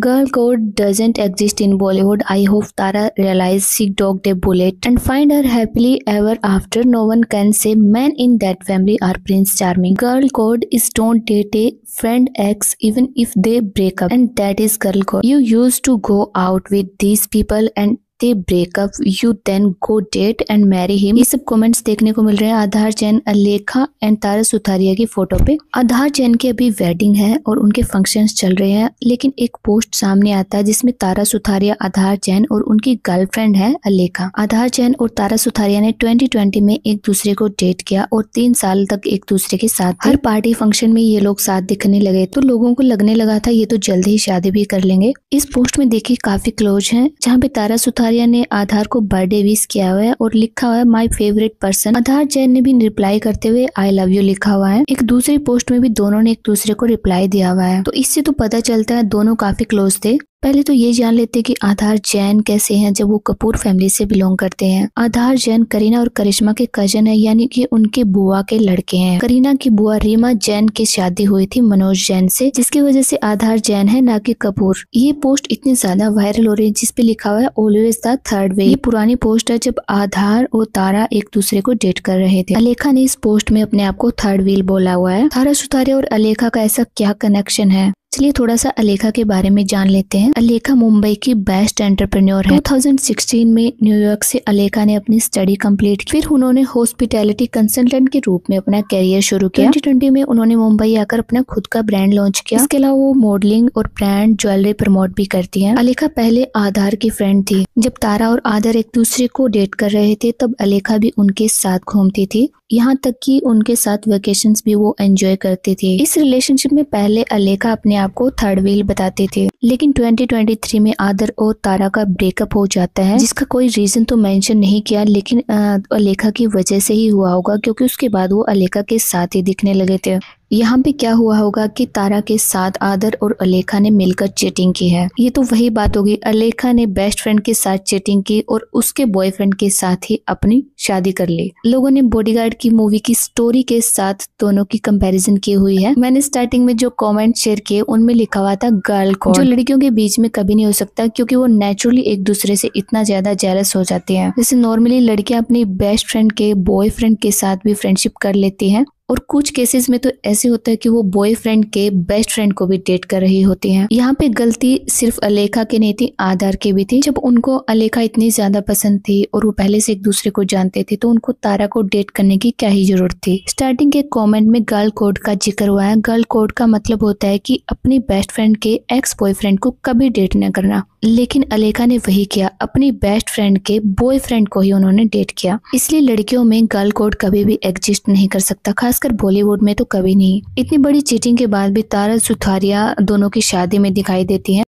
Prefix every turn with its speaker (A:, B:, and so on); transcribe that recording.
A: Girl code doesn't exist in Bollywood. I hope Tara realizes she dogged a bullet and find her happily ever after. No one can say men in that family are Prince Charming. Girl code is don't date a friend ex even if they break up and that is girl code. You used to go out with these people and they break up you then go date and marry him ये सब comments देखने को मिल रहे हैं आधार Jain अलेखा and तारा सुथारिया की photo पे आधार जैन की अभी वेडिंग है और उनके फंक्शन चल रहे हैं लेकिन एक पोस्ट सामने आता है जिसमे तारा सुथारिया आधार जैन और उनकी गर्लफ्रेंड है अलेखा आधार जैन और तारा सुथारिया ने ट्वेंटी में एक दूसरे को डेट किया और तीन साल तक एक दूसरे के साथ हर पार्टी फंक्शन में ये लोग साथ दिखने लगे तो लोगों को लगने लगा था ये तो जल्द ही शादी भी कर लेंगे इस पोस्ट में देखिए काफी क्लोज है जहाँ पे तारा सुथारिया आर्या ने आधार को बर्थडे विश किया हुआ है और लिखा हुआ है my favourite person Aadhar Jain ने भी रिप्लाई करते हुए आई लव यू लिखा हुआ है एक दूसरी पोस्ट में भी दोनों ने एक दूसरे को रिप्लाई दिया हुआ है तो इससे तो पता चलता है दोनों काफी क्लोज थे पहले तो ये जान लेते कि आधार जैन कैसे हैं जब वो कपूर फैमिली से बिलोंग करते हैं आधार जैन करीना और करिश्मा के कजन है यानी कि उनके बुआ के लड़के हैं करीना की बुआ रीमा जैन की शादी हुई थी मनोज जैन से जिसकी वजह से आधार जैन है ना कि कपूर ये पोस्ट इतनी ज्यादा वायरल हो रही है जिसपे लिखा हुआ है ऑलवेज द थर्ड वे ये पुरानी पोस्ट है जब आधार और तारा एक दूसरे को डेट कर रहे थे अलेखा ने इस पोस्ट में अपने आप को थर्ड व्हील बोला हुआ है तारा सुतारे और अलेखा का ऐसा क्या कनेक्शन है चलिए थोड़ा सा अलेखा के बारे में जान लेते हैं अलेखा मुंबई की बेस्ट एंटरप्रेन्योर है 2016 में न्यूयॉर्क से अलेखा ने अपनी स्टडी कंप्लीट की फिर उन्होंने हॉस्पिटैलिटी कंसल्टेंट के रूप में अपना करियर शुरू किया 2020 में उन्होंने मुंबई आकर अपना खुद का ब्रांड लॉन्च किया इसके अलावा वो मॉडलिंग और ब्रांड ज्वेलरी प्रमोट भी करती है अलेखा पहले आधार की फ्रेंड थी जब तारा और आधार एक दूसरे को डेट कर रहे थे तब अलेखा भी उनके साथ घूमती थी यहाँ तक कि उनके साथ वेकेशन भी वो एंजॉय करते थे इस रिलेशनशिप में पहले अलेखा अपने आपको थर्ड व्हील बताते थे लेकिन 2023 में आदर और तारा का ब्रेकअप हो जाता है जिसका कोई रीजन तो मेंशन नहीं किया लेकिन अलेखा की वजह से ही हुआ होगा क्योंकि उसके बाद वो अलेखा के साथ ही दिखने लगे थे यहाँ पे क्या हुआ होगा कि तारा के साथ आदर और अलेखा ने मिलकर चेटिंग की है ये तो वही बात होगी अलेखा ने बेस्ट फ्रेंड के साथ चेटिंग की और उसके बॉयफ्रेंड के साथ ही अपनी शादी कर ली लोगों ने बॉडीगार्ड की मूवी की स्टोरी के साथ दोनों की कंपैरिजन की हुई है मैंने स्टार्टिंग में जो कॉमेंट शेयर किए उनमें लिखा हुआ था गर्ल को जो लड़कियों के बीच में कभी नहीं हो सकता क्यूँकी वो नेचुरली एक दूसरे से इतना ज्यादा जेलस हो जाती है जैसे नॉर्मली लड़कियां अपनी बेस्ट फ्रेंड के बॉयफ्रेंड के साथ भी फ्रेंडशिप कर लेती है और कुछ केसेस में तो ऐसे होता है कि वो बॉयफ्रेंड के बेस्ट फ्रेंड को भी डेट कर रही होती हैं यहाँ पे गलती सिर्फ अलेखा की नहीं थी आधार की भी थी जब उनको अलेखा इतनी ज्यादा पसंद थी और वो पहले से एक दूसरे को जानते थे तो उनको तारा को डेट करने की क्या ही जरूरत थी स्टार्टिंग के कॉमेंट में गर्ल कोड का जिक्र हुआ है गर्ल कोड का मतलब होता है की अपनी बेस्ट फ्रेंड के एक्स बॉयफ्रेंड को कभी डेट न करना लेकिन अलेका ने वही किया अपनी बेस्ट फ्रेंड के बॉयफ्रेंड को ही उन्होंने डेट किया इसलिए लड़कियों में गर्ल कोड कभी भी एग्जिस्ट नहीं कर सकता खासकर बॉलीवुड में तो कभी नहीं इतनी बड़ी चीटिंग के बाद भी तारा सुथारिया दोनों की शादी में दिखाई देती है